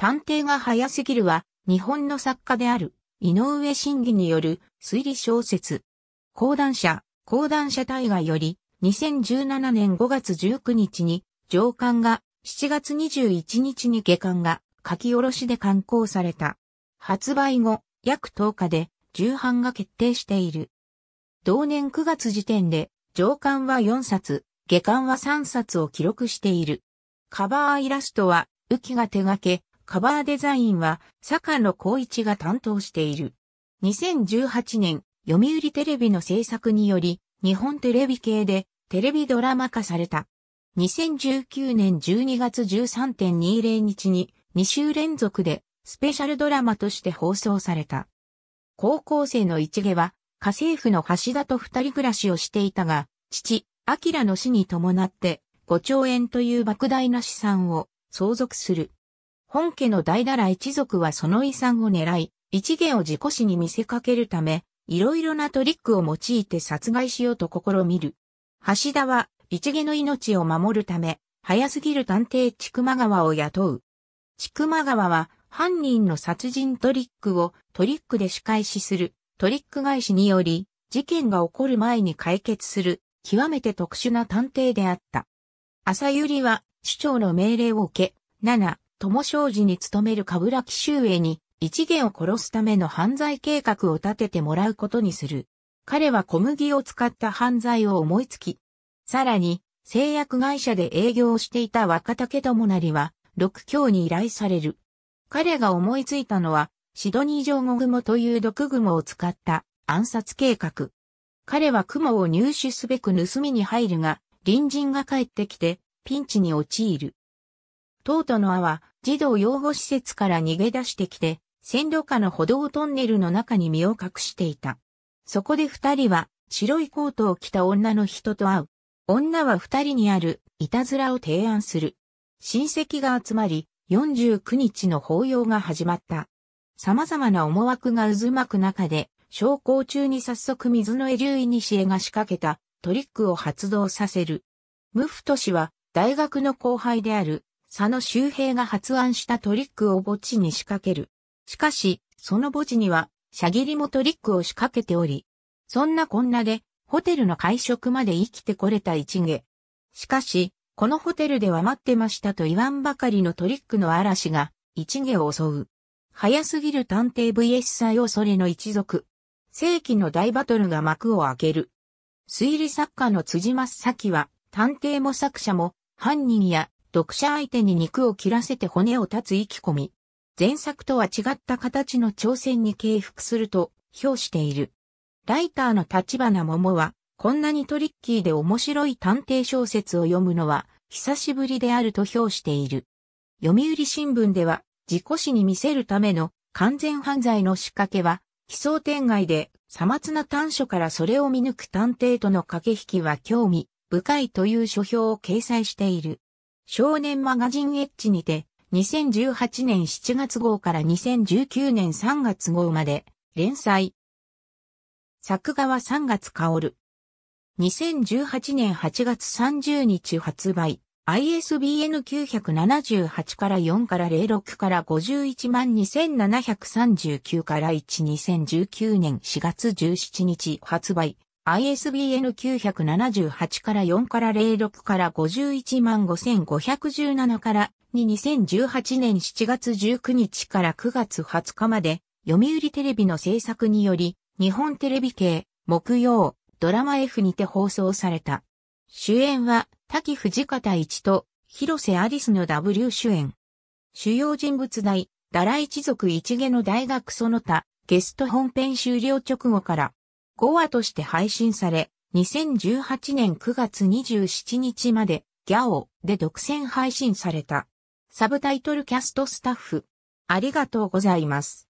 探偵が早すぎるは、日本の作家である、井上真義による推理小説。講談社、講談社大河より、2017年5月19日に、上巻が、7月21日に下巻が、書き下ろしで刊行された。発売後、約10日で、重版が決定している。同年9月時点で、上巻は4冊、下巻は3冊を記録している。カバーイラストは、雨季が手掛け、カバーデザインは坂野光一が担当している。2018年、読売テレビの制作により、日本テレビ系でテレビドラマ化された。2019年12月13.20日に2週連続でスペシャルドラマとして放送された。高校生の一毛は家政婦の橋田と二人暮らしをしていたが、父、明の死に伴って5兆円という莫大な資産を相続する。本家の大々一族はその遺産を狙い、一芸を自己死に見せかけるため、いろいろなトリックを用いて殺害しようと試みる。橋田は、一芸の命を守るため、早すぎる探偵千曲川を雇う。千曲川は、犯人の殺人トリックをトリックで仕返しする、トリック返しにより、事件が起こる前に解決する、極めて特殊な探偵であった。朝百合は、首長の命令を受け、7、友商事に勤める冠城周英に、一元を殺すための犯罪計画を立ててもらうことにする。彼は小麦を使った犯罪を思いつき、さらに、製薬会社で営業をしていた若竹友成は、六教に依頼される。彼が思いついたのは、シドニー上ゴ雲という毒雲を使った暗殺計画。彼は雲を入手すべく盗みに入るが、隣人が帰ってきて、ピンチに陥る。は、児童養護施設から逃げ出してきて、線路下の歩道トンネルの中に身を隠していた。そこで二人は白いコートを着た女の人と会う。女は二人にあるいたずらを提案する。親戚が集まり、49日の法要が始まった。様々な思惑が渦巻く中で、昇降中に早速水のエリューイニシエが仕掛けたトリックを発動させる。ムフト氏は大学の後輩である佐野周平が発案したトリックを墓地に仕掛ける。しかし、その墓地には、シャギリもトリックを仕掛けており、そんなこんなで、ホテルの会食まで生きてこれた一芸。しかし、このホテルでは待ってましたと言わんばかりのトリックの嵐が、一芸を襲う。早すぎる探偵 VS 祭恐れの一族。世紀の大バトルが幕を開ける。推理作家の辻正咲は、探偵も作者も、犯人や読者相手に肉を切らせて骨を立つ意気込み。前作とは違った形の挑戦に敬服すると評している。ライターの立花桃は、こんなにトリッキーで面白い探偵小説を読むのは、久しぶりであると評している。読売新聞では、自己史に見せるための完全犯罪の仕掛けは、奇想天外で、さまつな短所からそれを見抜く探偵との駆け引きは興味深いという書評を掲載している。少年マガジンエッジにて、2018年7月号から2019年3月号まで、連載。作画は3月る。2018年8月30日発売。ISBN 978から4から06から51万2739から12019年4月17日発売。ISBN 978から4から06から51万5517から2 2018年7月19日から9月20日まで読売テレビの制作により日本テレビ系木曜ドラマ F にて放送された。主演は滝藤方一と広瀬アリスの W 主演。主要人物大、ダラ一族一下の大学その他、ゲスト本編終了直後から、5話として配信され、2018年9月27日まで、ギャオで独占配信された。サブタイトルキャストスタッフ。ありがとうございます。